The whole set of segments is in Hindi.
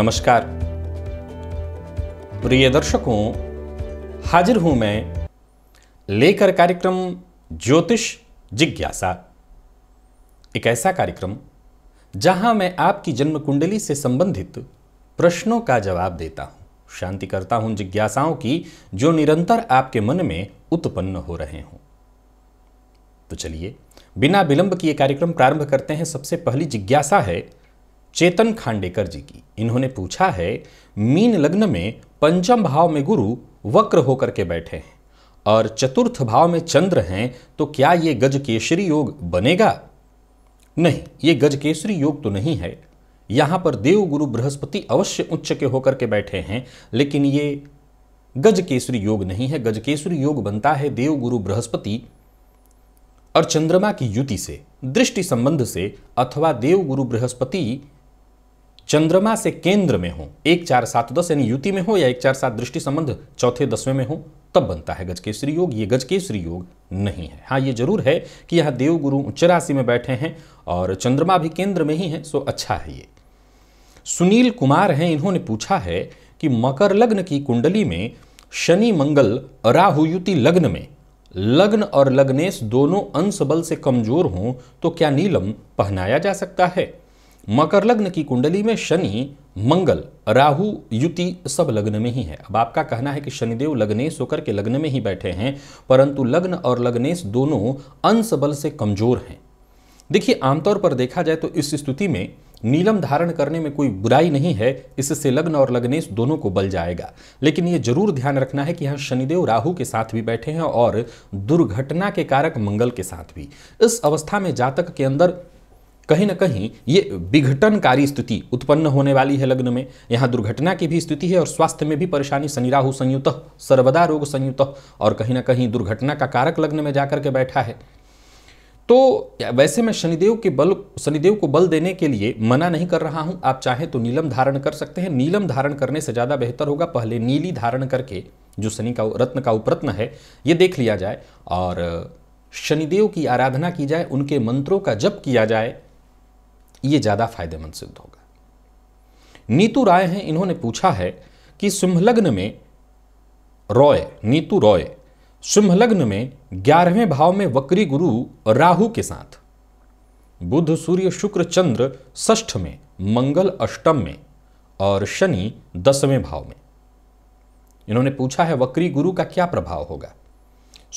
नमस्कार प्रिय दर्शकों हाजिर हूं मैं लेकर कार्यक्रम ज्योतिष जिज्ञासा एक ऐसा कार्यक्रम जहां मैं आपकी जन्म कुंडली से संबंधित प्रश्नों का जवाब देता हूं शांति करता हूं जिज्ञासाओं की जो निरंतर आपके मन में उत्पन्न हो रहे हों तो चलिए बिना विलंब किए कार्यक्रम प्रारंभ करते हैं सबसे पहली जिज्ञासा है चेतन खांडेकर जी की इन्होंने पूछा है मीन लग्न में पंचम भाव में गुरु वक्र होकर के बैठे हैं और चतुर्थ भाव में चंद्र हैं तो क्या ये गज केसरी योग बनेगा नहीं ये गज केसरी योग तो नहीं है यहां पर देव गुरु बृहस्पति अवश्य उच्च के होकर के बैठे हैं लेकिन ये गज केसरी योग नहीं है गज केसरी योग बनता है देव गुरु बृहस्पति और चंद्रमा की युति से दृष्टि संबंध से अथवा देव गुरु बृहस्पति चंद्रमा से केंद्र में हो एक चार सात दस यानी युति में हो या एक चार सात दृष्टि संबंध चौथे दसवें में हो तब बनता है गजकेसरी योग ये गजकेसरी योग नहीं है हाँ ये जरूर है कि यहाँ देवगुरु उच्च राशि में बैठे हैं और चंद्रमा भी केंद्र में ही है सो अच्छा है ये सुनील कुमार हैं इन्होंने पूछा है कि मकर लग्न की कुंडली में शनि मंगल राहु युति लग्न में लग्न और लग्नेश दोनों अंश बल से कमजोर हों तो क्या नीलम पहनाया जा सकता है मकर लग्न की कुंडली में शनि मंगल राहु युति सब लग्न में ही है अब आपका कहना है कि शनिदेव लग्नेश होकर के लग्न में ही बैठे हैं परंतु लग्न और लग्नेश दोनों अंश बल से कमजोर हैं देखिए आमतौर पर देखा जाए तो इस स्थिति में नीलम धारण करने में कोई बुराई नहीं है इससे लग्न और लग्नेश दोनों को बल जाएगा लेकिन ये जरूर ध्यान रखना है कि यहाँ शनिदेव राहु के साथ भी बैठे हैं और दुर्घटना के कारक मंगल के साथ भी इस अवस्था में जातक के अंदर कहीं ना कहीं ये विघटनकारी स्थिति उत्पन्न होने वाली है लग्न में यहाँ दुर्घटना की भी स्थिति है और स्वास्थ्य में भी परेशानी शनि राहु संयुक्त सर्वदा रोग संयुक्त और कहीं ना कहीं दुर्घटना का कारक लग्न में जाकर के बैठा है तो वैसे मैं शनिदेव के बल शनिदेव को बल देने के लिए मना नहीं कर रहा हूँ आप चाहें तो नीलम धारण कर सकते हैं नीलम धारण करने से ज़्यादा बेहतर होगा पहले नीली धारण करके जो शनि का रत्न का उपरत्न है ये देख लिया जाए और शनिदेव की आराधना की जाए उनके मंत्रों का जप किया जाए ये ज़्यादा फायदेमंद सिद्ध होगा नीतू राय हैं इन्होंने पूछा है कि सिंहलग्न में रॉय नीतू रॉय सिंहलग्न में ग्यारहवें भाव में वक्री गुरु राहु के साथ बुध सूर्य शुक्र चंद्र षष्ठ में मंगल अष्टम में और शनि दसवें भाव में इन्होंने पूछा है वक्री गुरु का क्या प्रभाव होगा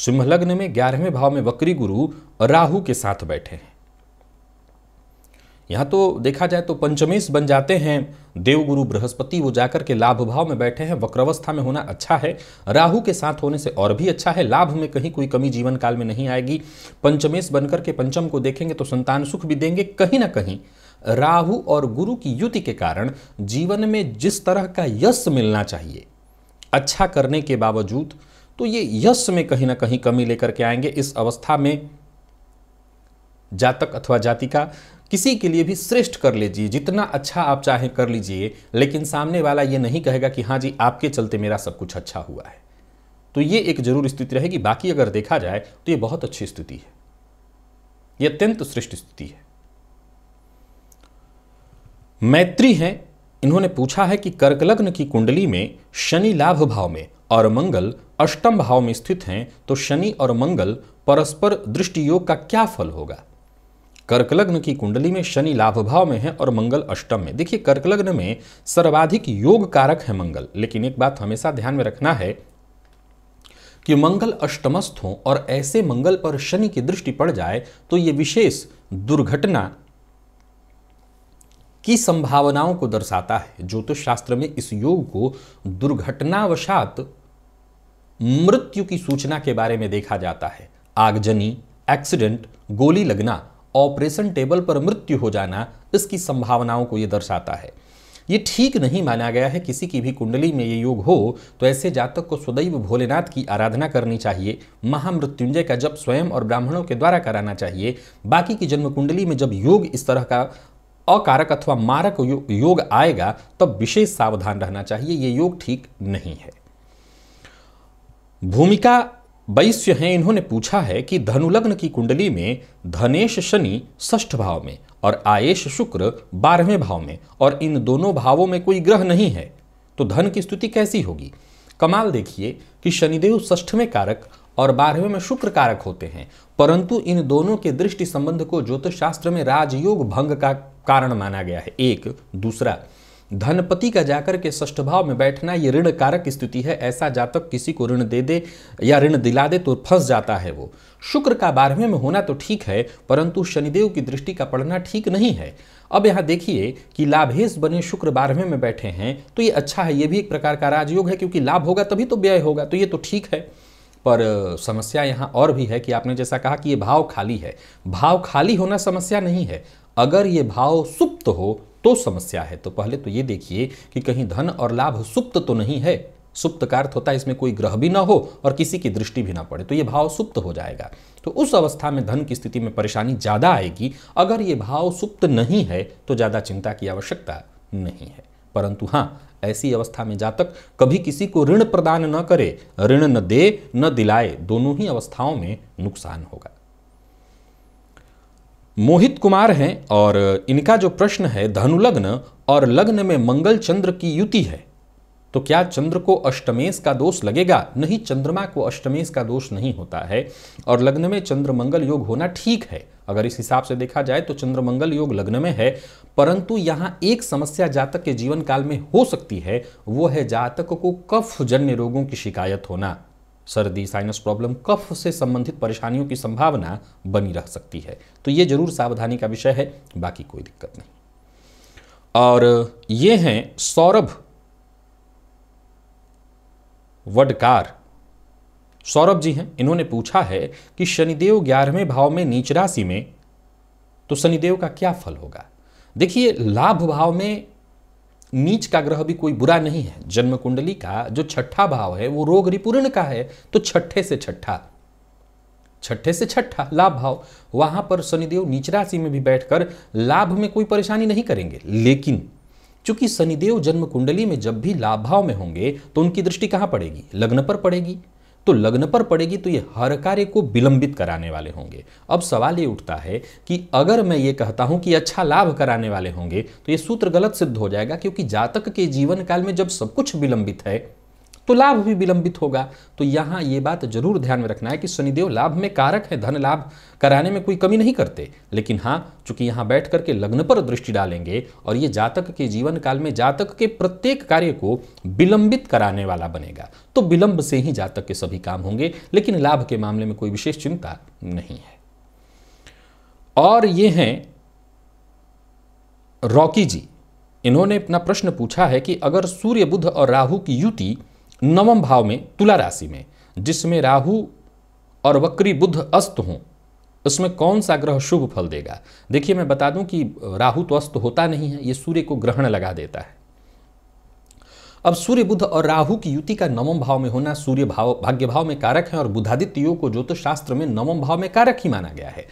सिंहलग्न में ग्यारहवें भाव में वक्री गुरु राहु के साथ बैठे हैं यहाँ तो देखा जाए तो पंचमेश बन जाते हैं देवगुरु बृहस्पति वो जाकर के लाभ भाव में बैठे हैं वक्रवस्था में होना अच्छा है राहु के साथ होने से और भी अच्छा है लाभ में कहीं कोई कमी जीवन काल में नहीं आएगी पंचमेश बनकर के पंचम को देखेंगे तो संतान सुख भी देंगे कहीं ना कहीं राहु और गुरु की युति के कारण जीवन में जिस तरह का यश मिलना चाहिए अच्छा करने के बावजूद तो ये यश में कहीं ना कहीं कमी लेकर के आएंगे इस अवस्था में जातक अथवा जाति का किसी के लिए भी श्रेष्ठ कर लीजिए जितना अच्छा आप चाहें कर लीजिए लेकिन सामने वाला ये नहीं कहेगा कि हाँ जी आपके चलते मेरा सब कुछ अच्छा हुआ है तो ये एक जरूर स्थिति रहेगी बाकी अगर देखा जाए तो ये बहुत अच्छी स्थिति है ये अत्यंत श्रेष्ठ स्थिति है मैत्री हैं इन्होंने पूछा है कि कर्कलग्न की कुंडली में शनि लाभ भाव में और मंगल अष्टम भाव में स्थित हैं तो शनि और मंगल परस्पर दृष्टि योग का क्या फल होगा कर्क लग्न की कुंडली में शनि लाभ भाव में है और मंगल अष्टम में देखिए कर्क लग्न में सर्वाधिक योग कारक है मंगल लेकिन एक बात हमेशा ध्यान में रखना है कि मंगल अष्टमस्थ हो और ऐसे मंगल पर शनि की दृष्टि पड़ जाए तो ये विशेष दुर्घटना की संभावनाओं को दर्शाता है ज्योतिष शास्त्र में इस योग को दुर्घटनावशात मृत्यु की सूचना के बारे में देखा जाता है आगजनी एक्सीडेंट गोली लगना ऑपरेशन टेबल पर मृत्यु हो जाना इसकी संभावनाओं को ये दर्शाता है ये ठीक नहीं माना गया है किसी की भी कुंडली में ये योग हो तो ऐसे जातक को सदैव भोलेनाथ की आराधना करनी चाहिए महामृत्युंजय का जब स्वयं और ब्राह्मणों के द्वारा कराना चाहिए बाकी की जन्म कुंडली में जब योग इस तरह का अकारक अथवा मारक यो, योग आएगा तब तो विशेष सावधान रहना चाहिए ये योग ठीक नहीं है भूमिका वैश्य हैं इन्होंने पूछा है कि धनुलग्न की कुंडली में धनेश शनि ष्ठ भाव में और आयेश शुक्र बारहवें भाव में और इन दोनों भावों में कोई ग्रह नहीं है तो धन की स्तुति कैसी होगी कमाल देखिए कि शनिदेव ष्ठवें कारक और बारहवें में शुक्र कारक होते हैं परंतु इन दोनों के दृष्टि संबंध को ज्योतिष शास्त्र में राजयोग भंग का कारण माना गया है एक दूसरा धनपति का जाकर के ष्ठ भाव में बैठना ये ऋण कारक स्थिति है ऐसा जातक किसी को ऋण दे दे या ऋण दिला दे तो फंस जाता है वो शुक्र का बारहवें में होना तो ठीक है परंतु शनिदेव की दृष्टि का पढ़ना ठीक नहीं है अब यहाँ देखिए कि लाभेश बने शुक्र बारहवें में बैठे हैं तो ये अच्छा है ये भी एक प्रकार का राजयोग है क्योंकि लाभ होगा तभी तो व्यय होगा तो ये तो ठीक है पर समस्या यहाँ और भी है कि आपने जैसा कहा कि ये भाव खाली है भाव खाली होना समस्या नहीं है अगर ये भाव सुप्त हो तो समस्या है तो पहले तो ये देखिए कि कहीं धन और लाभ सुप्त तो नहीं है सुप्त का अर्थ होता है इसमें कोई ग्रह भी ना हो और किसी की दृष्टि भी ना पड़े तो ये भाव सुप्त हो जाएगा तो उस अवस्था में धन की स्थिति में परेशानी ज़्यादा आएगी अगर ये भाव सुप्त नहीं है तो ज़्यादा चिंता की आवश्यकता नहीं है परंतु हाँ ऐसी अवस्था में जातक कभी किसी को ऋण प्रदान न करे ऋण न दे न दिलाए दोनों ही अवस्थाओं में नुकसान होगा मोहित कुमार हैं और इनका जो प्रश्न है धनुलग्न और लग्न में मंगल चंद्र की युति है तो क्या चंद्र को अष्टमेश का दोष लगेगा नहीं चंद्रमा को अष्टमेश का दोष नहीं होता है और लग्न में चंद्र मंगल योग होना ठीक है अगर इस हिसाब से देखा जाए तो चंद्र मंगल योग लग्न में है परंतु यहाँ एक समस्या जातक के जीवन काल में हो सकती है वो है जातक को कफ जन्य रोगों की शिकायत होना सर्दी साइनस प्रॉब्लम कफ से संबंधित परेशानियों की संभावना बनी रह सकती है तो ये जरूर सावधानी का विषय है बाकी कोई दिक्कत नहीं और ये हैं सौरभ वडकार सौरभ जी हैं इन्होंने पूछा है कि शनिदेव ग्यारहवें भाव में नीच राशि में तो शनिदेव का क्या फल होगा देखिए लाभ भाव में नीच का ग्रह भी कोई बुरा नहीं है जन्म कुंडली का जो छठा भाव है वो रोग रिपूर्ण का है तो छठे से छठा छठे से छठा लाभ भाव वहां पर शनिदेव नीच राशि में भी बैठकर लाभ में कोई परेशानी नहीं करेंगे लेकिन चूंकि शनिदेव जन्म कुंडली में जब भी लाभ भाव में होंगे तो उनकी दृष्टि कहां पड़ेगी लग्न पर पड़ेगी तो लग्न पर पड़ेगी तो ये हर कार्य को विलंबित कराने वाले होंगे अब सवाल ये उठता है कि अगर मैं ये कहता हूँ कि अच्छा लाभ कराने वाले होंगे तो ये सूत्र गलत सिद्ध हो जाएगा क्योंकि जातक के जीवन काल में जब सब कुछ विलंबित है तो लाभ भी विलंबित होगा तो यहाँ ये बात जरूर ध्यान में रखना है कि शनिदेव लाभ में कारक है धन लाभ कराने में कोई कमी नहीं करते लेकिन हाँ चूंकि यहाँ बैठ करके लग्न पर दृष्टि डालेंगे और ये जातक के जीवन काल में जातक के प्रत्येक कार्य को विलंबित कराने वाला बनेगा तो विलंब से ही जातक के सभी काम होंगे लेकिन लाभ के मामले में कोई विशेष चिंता नहीं है और ये हैं रॉकी जी इन्होंने अपना प्रश्न पूछा है कि अगर सूर्य बुध और राहु की युति नवम भाव में तुला राशि में जिसमें राहु और वक्री बुद्ध अस्त हों उसमें कौन सा ग्रह शुभ फल देगा देखिए मैं बता दूं कि राहु तो अस्त होता नहीं है ये सूर्य को ग्रहण लगा देता है अब सूर्य बुद्ध और राहु की युति का नवम भाव में होना सूर्य भाव भाग्य भाव में कारक है और बुधादित्य योग को ज्योतिष शास्त्र में नवम भाव में कारक ही माना गया है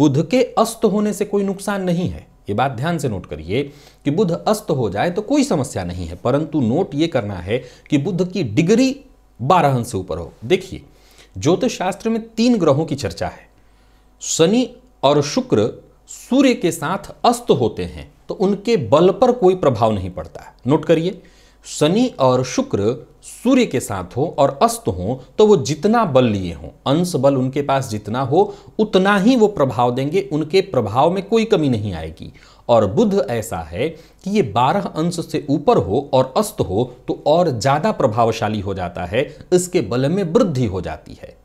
बुध के अस्त होने से कोई नुकसान नहीं है ये बात ध्यान से नोट करिए कि बुध अस्त हो जाए तो कोई समस्या नहीं है परंतु नोट ये करना है कि बुध की डिग्री बारह अंश से ऊपर हो देखिए ज्योतिष शास्त्र में तीन ग्रहों की चर्चा है शनि और शुक्र सूर्य के साथ अस्त होते हैं तो उनके बल पर कोई प्रभाव नहीं पड़ता नोट करिए शनि और शुक्र सूर्य के साथ हो और अस्त हो तो वो जितना बल लिए हो अंश बल उनके पास जितना हो उतना ही वो प्रभाव देंगे उनके प्रभाव में कोई कमी नहीं आएगी और बुध ऐसा है कि ये बारह अंश से ऊपर हो और अस्त हो तो और ज़्यादा प्रभावशाली हो जाता है इसके बल में वृद्धि हो जाती है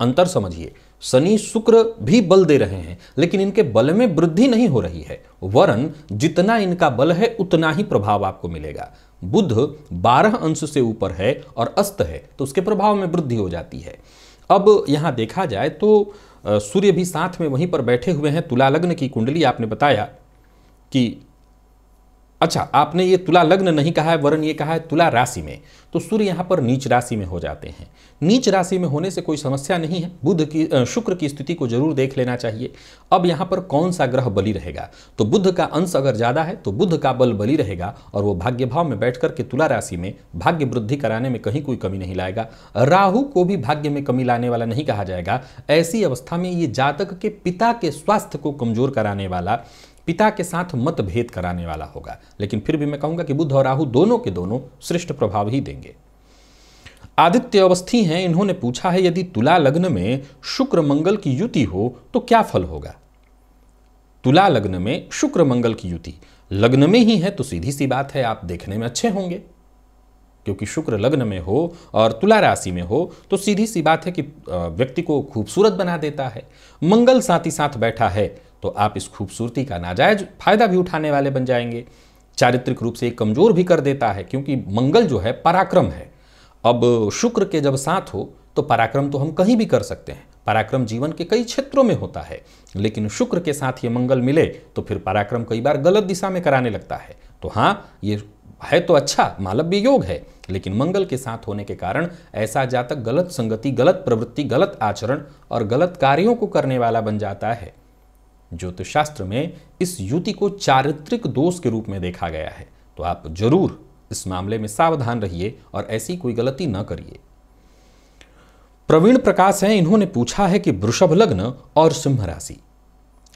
अंतर समझिए शनि शुक्र भी बल दे रहे हैं लेकिन इनके बल में वृद्धि नहीं हो रही है वरन जितना इनका बल है उतना ही प्रभाव आपको मिलेगा बुध बारह अंश से ऊपर है और अस्त है तो उसके प्रभाव में वृद्धि हो जाती है अब यहाँ देखा जाए तो सूर्य भी साथ में वहीं पर बैठे हुए हैं तुला लग्न की कुंडली आपने बताया कि अच्छा आपने ये तुला लग्न नहीं कहा है वरन ये कहा है तुला राशि में तो सूर्य यहाँ पर नीच राशि में हो जाते हैं नीच राशि में होने से कोई समस्या नहीं है बुध की शुक्र की स्थिति को जरूर देख लेना चाहिए अब यहाँ पर कौन सा ग्रह बली रहेगा तो बुध का अंश अगर ज़्यादा है तो बुध का बल बलि रहेगा और वो भाग्य भाव में बैठ करके तुला राशि में भाग्य वृद्धि कराने में कहीं कोई कमी नहीं लाएगा राहू को भी भाग्य में कमी लाने वाला नहीं कहा जाएगा ऐसी अवस्था में ये जातक के पिता के स्वास्थ्य को कमजोर कराने वाला पिता के साथ मतभेद कराने वाला होगा लेकिन फिर भी मैं कहूंगा कि बुद्ध और राहु दोनों के दोनों श्रेष्ठ प्रभाव ही देंगे आदित्य अवस्थी हैं इन्होंने पूछा है यदि तुला लग्न में शुक्र मंगल की युति हो तो क्या फल होगा तुला लग्न में शुक्र मंगल की युति लग्न में ही है तो सीधी सी बात है आप देखने में अच्छे होंगे क्योंकि शुक्र लग्न में हो और तुला राशि में हो तो सीधी सी बात है कि व्यक्ति को खूबसूरत बना देता है मंगल साथ ही साथ बैठा है तो आप इस खूबसूरती का नाजायज फायदा भी उठाने वाले बन जाएंगे चारित्रिक रूप से कमज़ोर भी कर देता है क्योंकि मंगल जो है पराक्रम है अब शुक्र के जब साथ हो तो पराक्रम तो हम कहीं भी कर सकते हैं पराक्रम जीवन के कई क्षेत्रों में होता है लेकिन शुक्र के साथ ये मंगल मिले तो फिर पराक्रम कई बार गलत दिशा में कराने लगता है तो हाँ ये है तो अच्छा मालव्य योग है लेकिन मंगल के साथ होने के कारण ऐसा जातक गलत संगति गलत प्रवृत्ति गलत आचरण और गलत कार्यों को करने वाला बन जाता है ज्योतिषशास्त्र में इस युति को चारित्रिक दोष के रूप में देखा गया है तो आप जरूर इस मामले में सावधान रहिए और ऐसी कोई गलती न करिए प्रवीण प्रकाश हैं इन्होंने पूछा है कि वृषभ लग्न और सिंह राशि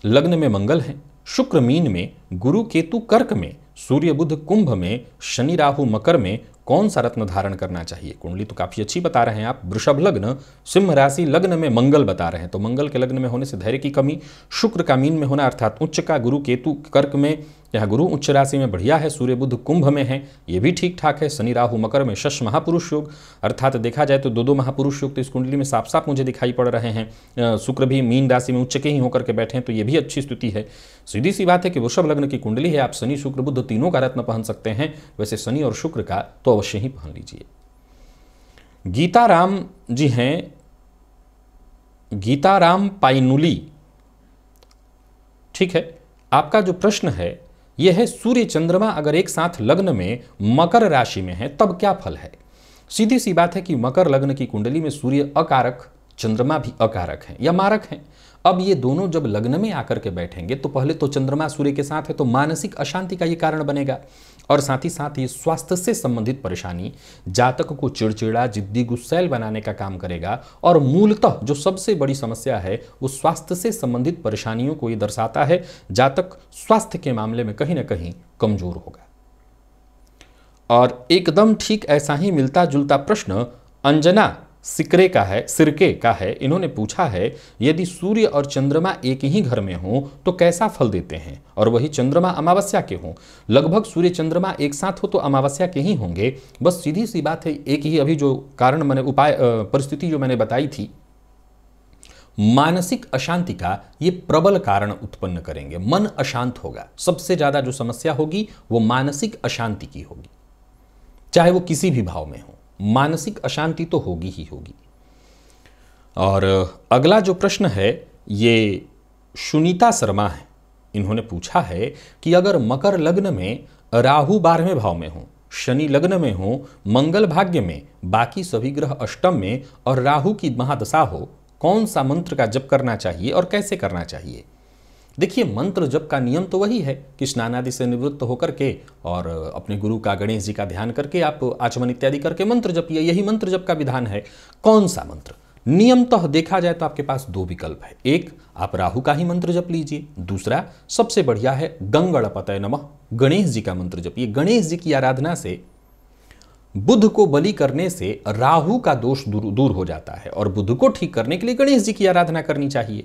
लग्न में मंगल है शुक्र मीन में गुरु केतु कर्क में सूर्य बुध कुंभ में शनि राहु मकर में कौन सा रत्न धारण करना चाहिए कुंडली तो काफ़ी अच्छी बता रहे हैं आप वृषभ लग्न सिंह राशि लग्न में मंगल बता रहे हैं तो मंगल के लग्न में होने से धैर्य की कमी शुक्र का मीन में होना अर्थात उच्च का गुरु केतु कर्क में यह गुरु उच्च राशि में बढ़िया है सूर्य बुद्ध कुंभ में है ये भी ठीक ठाक है शनि राहु मकर में शश महापुरुष योग अर्थात देखा जाए तो दो दो महापुरुष योग तो इस कुंडली में साफ साफ मुझे दिखाई पड़ रहे हैं शुक्र भी मीन राशि में उच्च के ही होकर के बैठे हैं तो ये भी अच्छी स्थिति है सीधी सी बात है कि वृषभ लग्न की कुंडली है आप शनि शुक्र बुद्ध तीनों का रत्न पहन सकते हैं वैसे शनि और शुक्र का तो अवश्य ही पहन लीजिए गीताराम जी हैं गीताराम पाइनुली ठीक है आपका जो प्रश्न है यह है सूर्य चंद्रमा अगर एक साथ लग्न में मकर राशि में है तब क्या फल है सीधी सी बात है कि मकर लग्न की कुंडली में सूर्य अकारक चंद्रमा भी अकारक हैं या मारक हैं अब ये दोनों जब लग्न में आकर के बैठेंगे तो पहले तो चंद्रमा सूर्य के साथ है तो मानसिक अशांति का ये कारण बनेगा और साथ ही साथ ये स्वास्थ्य से संबंधित परेशानी जातक को चिड़चिड़ा जिद्दी गुस्सैल बनाने का काम करेगा और मूलतः जो सबसे बड़ी समस्या है वो स्वास्थ्य से संबंधित परेशानियों को ये दर्शाता है जातक स्वास्थ्य के मामले में कहीं ना कहीं कमजोर होगा और एकदम ठीक ऐसा ही मिलता जुलता प्रश्न अंजना सिकरे का है सिरके का है इन्होंने पूछा है यदि सूर्य और चंद्रमा एक ही घर में हों तो कैसा फल देते हैं और वही चंद्रमा अमावस्या के हों लगभग सूर्य चंद्रमा एक साथ हो तो अमावस्या के ही होंगे बस सीधी सी बात है एक ही अभी जो कारण मैंने उपाय परिस्थिति जो मैंने बताई थी मानसिक अशांति का ये प्रबल कारण उत्पन्न करेंगे मन अशांत होगा सबसे ज़्यादा जो समस्या होगी वो मानसिक अशांति की होगी चाहे वो किसी भी भाव में हो मानसिक अशांति तो होगी ही होगी और अगला जो प्रश्न है ये सुनीता शर्मा है इन्होंने पूछा है कि अगर मकर लग्न में राहु बारहवें भाव में हो शनि लग्न में हो मंगल भाग्य में बाकी सभी ग्रह अष्टम में और राहु की महादशा हो कौन सा मंत्र का जप करना चाहिए और कैसे करना चाहिए देखिए मंत्र जप का नियम तो वही है कि स्नान आदि से निवृत्त होकर के और अपने गुरु का गणेश जी का ध्यान करके आप आचमन इत्यादि करके मंत्र जपिए यही मंत्र जप का विधान है कौन सा मंत्र नियमतः तो देखा जाए तो आपके पास दो विकल्प है एक आप राहु का ही मंत्र जप लीजिए दूसरा सबसे बढ़िया है गंगड़ पतय नमः गणेश जी का मंत्र जपिए गणेश जी की आराधना से बुद्ध को बलि करने से राहु का दोष दूर, दूर हो जाता है और बुद्ध को ठीक करने के लिए गणेश जी की आराधना करनी चाहिए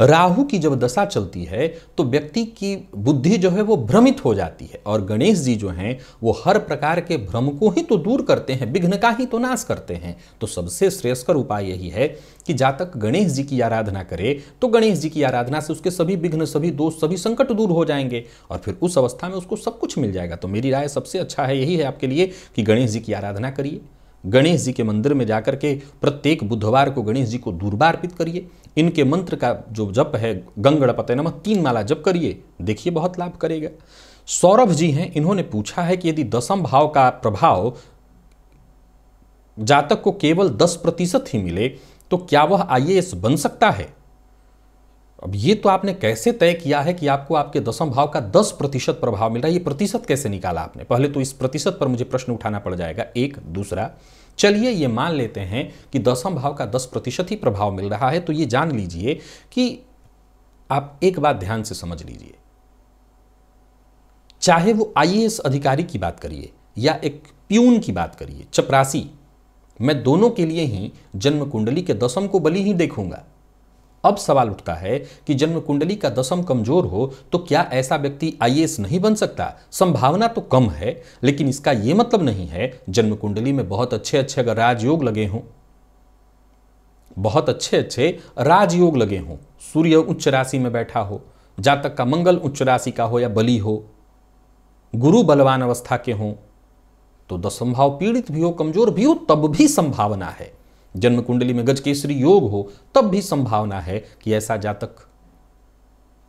राहु की जब दशा चलती है तो व्यक्ति की बुद्धि जो है वो भ्रमित हो जाती है और गणेश जी जो हैं वो हर प्रकार के भ्रम को ही तो दूर करते हैं विघ्न का ही तो नाश करते हैं तो सबसे श्रेयस्कर उपाय यही है कि जातक गणेश जी की आराधना करे तो गणेश जी की आराधना से उसके सभी विघ्न सभी दोष सभी संकट दूर हो जाएंगे और फिर उस अवस्था में उसको सब कुछ मिल जाएगा तो मेरी राय सबसे अच्छा है यही है आपके लिए कि गणेश जी की आराधना करिए गणेश जी के मंदिर में जाकर के प्रत्येक बुधवार को गणेश जी को दूरबा अर्पित करिए इनके मंत्र का जो जप है गंगड़पते नमक तीन माला जप करिए देखिए बहुत लाभ करेगा सौरभ जी हैं इन्होंने पूछा है कि यदि दसम भाव का प्रभाव जातक को केवल दस प्रतिशत ही मिले तो क्या वह आई बन सकता है अब ये तो आपने कैसे तय किया है कि आपको आपके दसम भाव का दस प्रतिशत प्रभाव मिल रहा है ये प्रतिशत कैसे निकाला आपने पहले तो इस प्रतिशत पर मुझे प्रश्न उठाना पड़ जाएगा एक दूसरा चलिए ये मान लेते हैं कि दसम भाव का दस प्रतिशत ही प्रभाव मिल रहा है तो ये जान लीजिए कि आप एक बात ध्यान से समझ लीजिए चाहे वो आई अधिकारी की बात करिए या एक प्यून की बात करिए चपरासी मैं दोनों के लिए ही जन्म कुंडली के दसम को बलि ही देखूंगा अब सवाल उठता है कि जन्म कुंडली का दशम कमजोर हो तो क्या ऐसा व्यक्ति आई नहीं बन सकता संभावना तो कम है लेकिन इसका यह मतलब नहीं है जन्म कुंडली में बहुत अच्छे अच्छे अगर राजयोग लगे हों बहुत अच्छे अच्छे राजयोग लगे हों सूर्य उच्च राशि में बैठा हो जातक का मंगल उच्च राशि का हो या बलि हो गुरु बलवान अवस्था के हों तो दसम भाव पीड़ित भी हो कमजोर भी हो तब भी संभावना है जन्म कुंडली में गजकेसरी योग हो तब भी संभावना है कि ऐसा जातक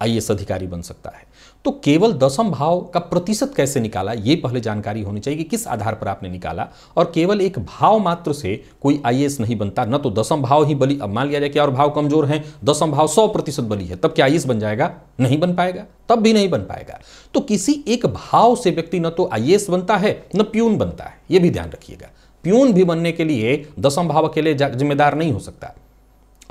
आईएस अधिकारी बन सकता है तो केवल दसम भाव का प्रतिशत कैसे निकाला यह पहले जानकारी होनी चाहिए कि किस आधार पर आपने निकाला और केवल एक भाव मात्र से कोई आईएएस नहीं बनता न तो दसम भाव ही बलि अब मान लिया जाए कि और भाव कमजोर हैं दसम भाव सौ प्रतिशत बलि है तब क्या आईएएस बन जाएगा नहीं बन पाएगा तब भी नहीं बन पाएगा तो किसी एक भाव से व्यक्ति न तो आईएएस बनता है न प्यून बनता है यह भी ध्यान रखिएगा प्यून भी बनने के लिए दसम भाव अकेले जिम्मेदार नहीं हो सकता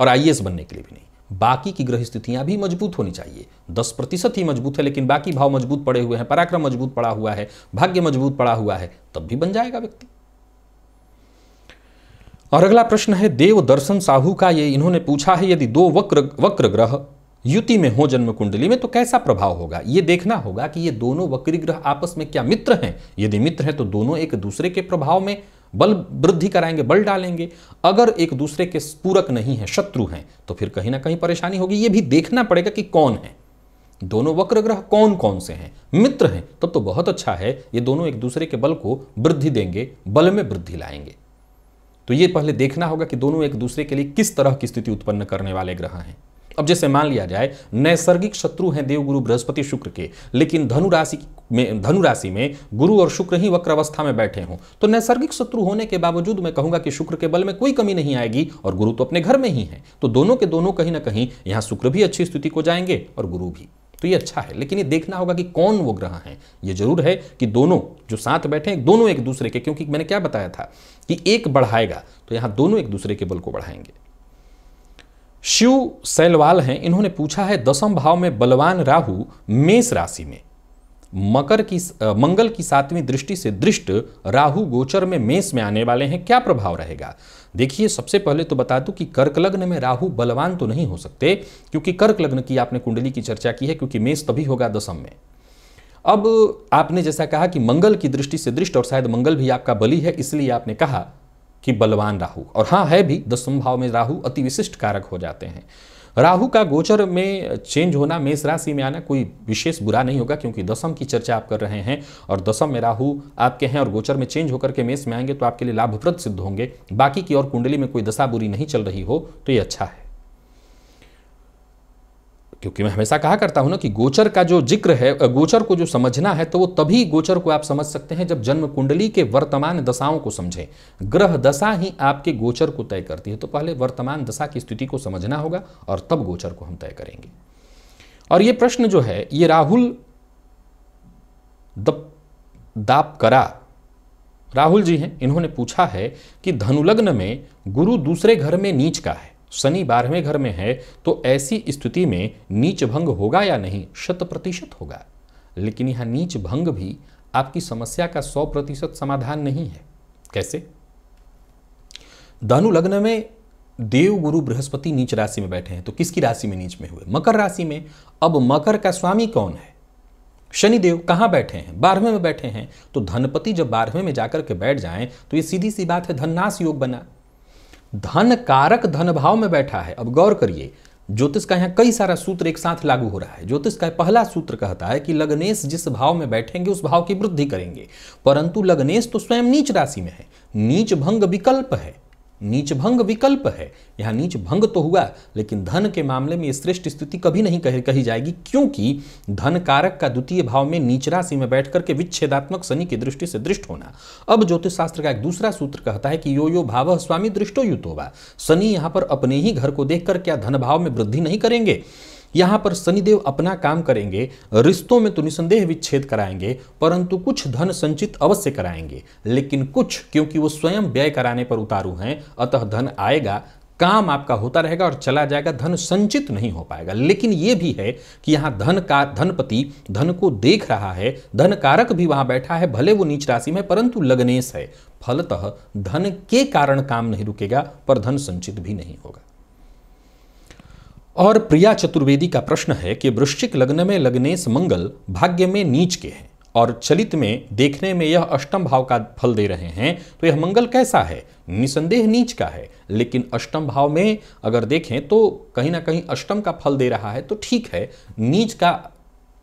और आई बनने के लिए भी नहीं बाकी की ग्रह स्थितियां भी मजबूत होनी चाहिए दस प्रतिशत ही मजबूत है लेकिन बाकी भाव मजबूत पड़े हुए हैं पराक्रम मजबूत पड़ा हुआ है भाग्य मजबूत पड़ा हुआ है तब भी बन जाएगा व्यक्ति और अगला प्रश्न है देव दर्शन साहू का ये इन्होंने पूछा है यदि दो वक्र वक्र ग्रह युति में हो जन्म कुंडली में तो कैसा प्रभाव होगा ये देखना होगा कि ये दोनों वक्री ग्रह आपस में क्या मित्र हैं यदि मित्र हैं तो दोनों एक दूसरे के प्रभाव में बल वृद्धि कराएंगे बल डालेंगे अगर एक दूसरे के पूरक नहीं है शत्रु हैं तो फिर कहीं ना कहीं परेशानी होगी ये भी देखना पड़ेगा कि कौन है दोनों वक्र ग्रह कौन कौन से हैं मित्र हैं तब तो बहुत अच्छा है ये दोनों एक दूसरे के बल को वृद्धि देंगे बल में वृद्धि लाएंगे तो ये पहले देखना होगा कि दोनों एक दूसरे के लिए किस तरह की स्थिति उत्पन्न करने वाले ग्रह हैं अब जैसे मान लिया जाए नैसर्गिक शत्रु हैं देवगुरु बृहस्पति शुक्र के लेकिन धनु राशि में धनुराशि में गुरु और शुक्र ही वक्र अवस्था में बैठे हों तो नैसर्गिक शत्रु होने के बावजूद मैं कहूंगा कि शुक्र के बल में कोई कमी नहीं आएगी और गुरु तो अपने घर में ही है तो दोनों के दोनों कहीं ना कहीं यहां शुक्र भी अच्छी स्थिति को जाएंगे और गुरु भी तो ये अच्छा है लेकिन ये देखना होगा कि कौन वो ग्रह हैं ये जरूर है कि दोनों जो साथ बैठे हैं दोनों एक दूसरे के क्योंकि मैंने क्या बताया था कि एक बढ़ाएगा तो यहां दोनों एक दूसरे के बल को बढ़ाएंगे शिव सैलवाल हैं इन्होंने पूछा है दसम भाव में बलवान राहु मेष राशि में मकर की मंगल की सातवीं दृष्टि से दृष्ट राहु गोचर में मेष में आने वाले हैं क्या प्रभाव रहेगा देखिए सबसे पहले तो बता दूं कि कर्क लग्न में राहु बलवान तो नहीं हो सकते क्योंकि कर्क लग्न की आपने कुंडली की चर्चा की है क्योंकि मेष तभी होगा दशम में अब आपने जैसा कहा कि मंगल की दृष्टि से दृष्ट और शायद मंगल भी आपका बलि है इसलिए आपने कहा कि बलवान राहु और हाँ है भी दसम भाव में राहु अति विशिष्ट कारक हो जाते हैं राहु का गोचर में चेंज होना मेष राशि में आना कोई विशेष बुरा नहीं होगा क्योंकि दसम की चर्चा आप कर रहे हैं और दसम में राहु आपके हैं और गोचर में चेंज होकर के मेष में आएंगे तो आपके लिए लाभप्रद सिद्ध होंगे बाकी की और कुंडली में कोई दशा बुरी नहीं चल रही हो तो ये अच्छा है क्योंकि मैं हमेशा कहा करता हूं ना कि गोचर का जो जिक्र है गोचर को जो समझना है तो वो तभी गोचर को आप समझ सकते हैं जब जन्म कुंडली के वर्तमान दशाओं को समझें ग्रह दशा ही आपके गोचर को तय करती है तो पहले वर्तमान दशा की स्थिति को समझना होगा और तब गोचर को हम तय करेंगे और ये प्रश्न जो है ये राहुल दप दाप करा राहुल जी हैं इन्होंने पूछा है कि धनुलग्न में गुरु दूसरे घर में नीच का है शनि बारहवें घर में है तो ऐसी स्थिति में नीच भंग होगा या नहीं शत प्रतिशत होगा लेकिन यह नीच भंग भी आपकी समस्या का सौ प्रतिशत समाधान नहीं है कैसे धनु लग्न में देव गुरु बृहस्पति नीच राशि में बैठे हैं तो किसकी राशि में नीच में हुए मकर राशि में अब मकर का स्वामी कौन है शनिदेव कहाँ बैठे हैं बारहवें में बैठे हैं तो धनपति जब बारहवें में जाकर के बैठ जाएं तो ये सीधी सी बात है धननाश योग बना धन कारक धन भाव में बैठा है अब गौर करिए ज्योतिष का यहाँ कई सारा सूत्र एक साथ लागू हो रहा है ज्योतिष का पहला सूत्र कहता है कि लग्नेश जिस भाव में बैठेंगे उस भाव की वृद्धि करेंगे परंतु लग्नेश तो स्वयं नीच राशि में है नीच भंग विकल्प है नीचभंग विकल्प है यहाँ नीच भंग तो हुआ लेकिन धन के मामले में श्रेष्ठ स्थिति कभी नहीं कह, कही जाएगी क्योंकि धन कारक का द्वितीय भाव में नीच राशि में बैठ करके विच्छेदात्मक शनि की दृष्टि से दृष्ट होना अब ज्योतिष शास्त्र का एक दूसरा सूत्र कहता है कि यो यो भाव स्वामी दृष्टो युत होगा शनि यहाँ पर अपने ही घर को देख कर क्या धन भाव में वृद्धि नहीं करेंगे यहाँ पर शनिदेव अपना काम करेंगे रिश्तों में तो निसंदेह विच्छेद कराएंगे परंतु कुछ धन संचित अवश्य कराएंगे लेकिन कुछ क्योंकि वो स्वयं व्यय कराने पर उतारू हैं अतः धन आएगा काम आपका होता रहेगा और चला जाएगा धन संचित नहीं हो पाएगा लेकिन ये भी है कि यहाँ धन का धनपति धन को देख रहा है धन कारक भी वहाँ बैठा है भले वो नीच राशि में परंतु लग्नेश है फलतः धन के कारण काम नहीं रुकेगा पर धन संचित भी नहीं होगा और प्रिया चतुर्वेदी का प्रश्न है कि वृश्चिक लग्न में लग्नेश मंगल भाग्य में नीच के हैं और चलित में देखने में यह अष्टम भाव का फल दे रहे हैं तो यह मंगल कैसा है निसंदेह नीच का है लेकिन अष्टम भाव में अगर देखें तो कहीं ना कहीं अष्टम का फल दे रहा है तो ठीक है नीच का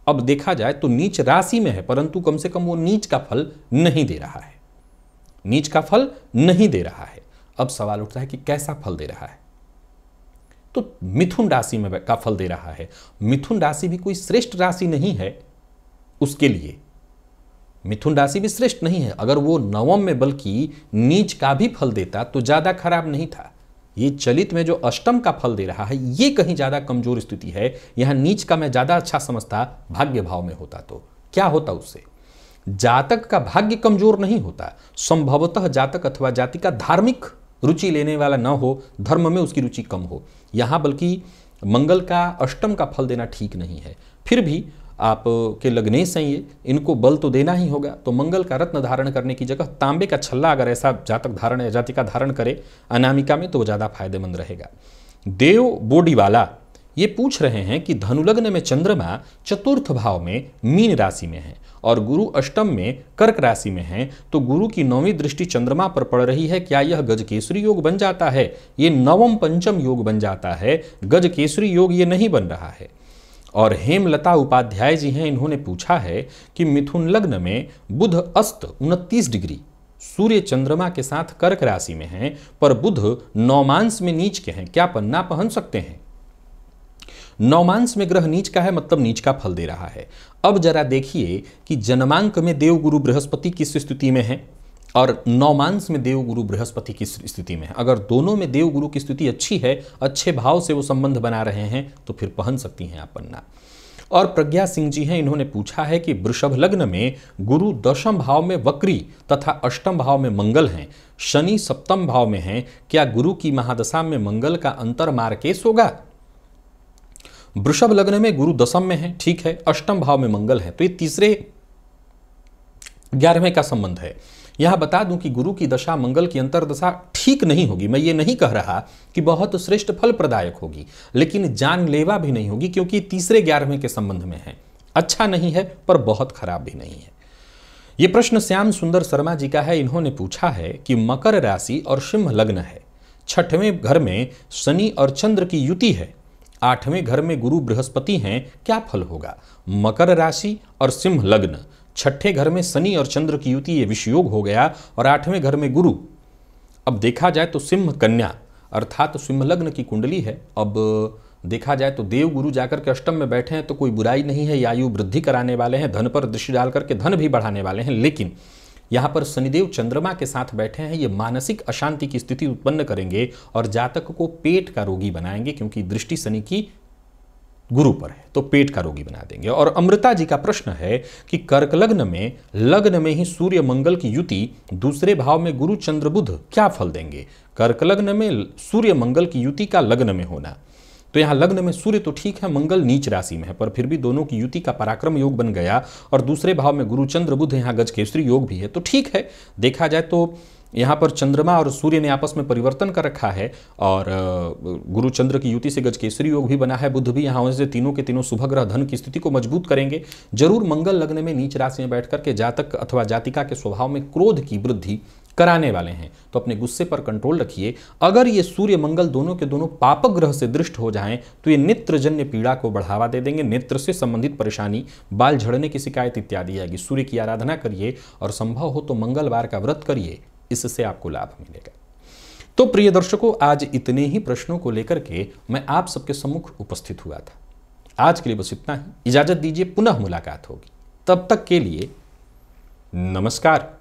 अब देखा जाए तो नीच राशि में है परंतु कम से कम वो नीच का फल नहीं दे रहा है नीच का फल नहीं दे रहा है अब सवाल उठता है कि कैसा फल दे रहा है तो मिथुन राशि में का फल दे रहा है मिथुन राशि भी कोई श्रेष्ठ राशि नहीं है उसके लिए मिथुन राशि भी श्रेष्ठ नहीं है अगर वो नवम में बल्कि नीच का भी फल देता तो ज़्यादा खराब नहीं था ये चलित में जो अष्टम का फल दे रहा है ये कहीं ज़्यादा कमजोर स्थिति है यहां नीच का मैं ज़्यादा अच्छा समझता भाग्य भाव में होता तो क्या होता उससे जातक का भाग्य कमजोर नहीं होता संभवतः जातक अथवा जाति का धार्मिक रुचि लेने वाला न हो धर्म में उसकी रुचि कम हो यहाँ बल्कि मंगल का अष्टम का फल देना ठीक नहीं है फिर भी आप के लग्नेश हैं ये इनको बल तो देना ही होगा तो मंगल का रत्न धारण करने की जगह तांबे का छल्ला अगर ऐसा जातक धारण या जातिका धारण करे अनामिका में तो वो ज़्यादा फायदेमंद रहेगा देव बोडीवाला ये पूछ रहे हैं कि धनुलग्न में चंद्रमा चतुर्थ भाव में मीन राशि में है और गुरु अष्टम में कर्क राशि में है तो गुरु की नौवीं दृष्टि चंद्रमा पर पड़ रही है क्या यह गजकेसरी योग बन जाता है ये नवम पंचम योग बन जाता है गजकेसरी योग ये नहीं बन रहा है और हेमलता उपाध्याय जी हैं इन्होंने पूछा है कि मिथुन लग्न में बुध अस्त उनतीस डिग्री सूर्य चंद्रमा के साथ कर्क राशि में हैं पर बुध नौमांस में नीच के हैं क्या पन्ना पहन सकते हैं नौमांस में ग्रह नीच का है मतलब नीच का फल दे रहा है अब जरा देखिए कि जन्मांक में देवगुरु बृहस्पति किस स्थिति में है और नौमांस में देवगुरु बृहस्पति किस स्थिति में है अगर दोनों में देवगुरु की स्थिति अच्छी है अच्छे भाव से वो संबंध बना रहे हैं तो फिर पहन सकती हैं आप पन्ना और प्रज्ञा सिंह जी हैं इन्होंने पूछा है कि वृषभ लग्न में गुरु दशम भाव में वक्री तथा अष्टम भाव में मंगल हैं शनि सप्तम भाव में हैं क्या गुरु की महादशा में मंगल का अंतर मार्केश होगा वृषभ लग्न में गुरु दशम में है ठीक है अष्टम भाव में मंगल है तो ये तीसरे ग्यारहवें का संबंध है यह बता दूं कि गुरु की दशा मंगल की अंतरदशा ठीक नहीं होगी मैं ये नहीं कह रहा कि बहुत श्रेष्ठ फल प्रदायक होगी लेकिन जानलेवा भी नहीं होगी क्योंकि तीसरे ग्यारहवें के संबंध में है अच्छा नहीं है पर बहुत खराब भी नहीं है यह प्रश्न श्याम सुंदर शर्मा जी का है इन्होंने पूछा है कि मकर राशि और सिंह लग्न है छठवें घर में शनि और चंद्र की युति है आठवें घर में गुरु बृहस्पति हैं क्या फल होगा मकर राशि और सिंह लग्न छठे घर में शनि और चंद्र की युति ये विषयोग हो गया और आठवें घर में गुरु अब देखा जाए तो सिंह कन्या अर्थात तो सिंह लग्न की कुंडली है अब देखा जाए तो देव गुरु जाकर के अष्टम में बैठे हैं तो कोई बुराई नहीं है या आयु वृद्धि कराने वाले हैं धन पर दृष्टि डाल करके धन भी बढ़ाने वाले हैं लेकिन यहां पर शनिदेव चंद्रमा के साथ बैठे हैं ये मानसिक अशांति की स्थिति उत्पन्न करेंगे और जातक को पेट का रोगी बनाएंगे क्योंकि दृष्टि शनि की गुरु पर है तो पेट का रोगी बना देंगे और अमृता जी का प्रश्न है कि कर्क लग्न में लग्न में ही सूर्य मंगल की युति दूसरे भाव में गुरु चंद्र बुध क्या फल देंगे कर्क लग्न में सूर्य मंगल की युति का लग्न में होना तो यहाँ लग्न में सूर्य तो ठीक है मंगल नीच राशि में है पर फिर भी दोनों की युति का पराक्रम योग बन गया और दूसरे भाव में गुरु चंद्र बुद्ध यहाँ गज केसरी योग भी है तो ठीक है देखा जाए तो यहाँ पर चंद्रमा और सूर्य ने आपस में परिवर्तन कर रखा है और गुरु चंद्र की युति से गजकेशरी योग भी बना है बुद्ध भी यहाँ से तीनों के तीनों शुभ ग्रह धन की स्थिति को मजबूत करेंगे जरूर मंगल लग्न में नीच राशि में बैठ करके जातक अथवा जातिका के स्वभाव में क्रोध की वृद्धि कराने वाले हैं तो अपने गुस्से पर कंट्रोल रखिए अगर ये सूर्य मंगल दोनों के दोनों पापक ग्रह से दृष्ट हो जाएं तो ये नेत्रजन्य पीड़ा को बढ़ावा दे देंगे नेत्र से संबंधित परेशानी बाल झड़ने की शिकायत इत्यादि आएगी सूर्य की आराधना करिए और संभव हो तो मंगलवार का व्रत करिए इससे आपको लाभ मिलेगा तो प्रिय दर्शकों आज इतने ही प्रश्नों को लेकर के मैं आप सबके सम्मुख उपस्थित हुआ था आज के लिए बस इतना ही इजाजत दीजिए पुनः मुलाकात होगी तब तक के लिए नमस्कार